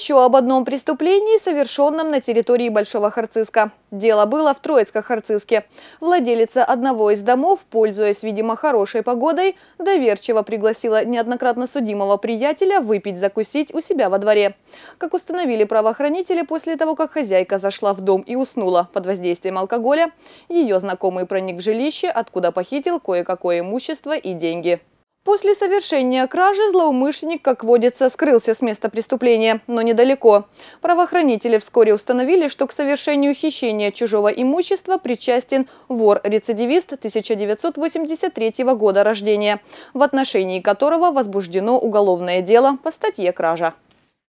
еще об одном преступлении, совершенном на территории Большого Харциска. Дело было в Троицко-Харциске. Владелица одного из домов, пользуясь, видимо, хорошей погодой, доверчиво пригласила неоднократно судимого приятеля выпить закусить у себя во дворе. Как установили правоохранители, после того, как хозяйка зашла в дом и уснула под воздействием алкоголя, ее знакомый проник в жилище, откуда похитил кое-какое имущество и деньги. После совершения кражи злоумышленник, как водится, скрылся с места преступления, но недалеко. Правоохранители вскоре установили, что к совершению хищения чужого имущества причастен вор-рецидивист 1983 года рождения, в отношении которого возбуждено уголовное дело по статье «Кража».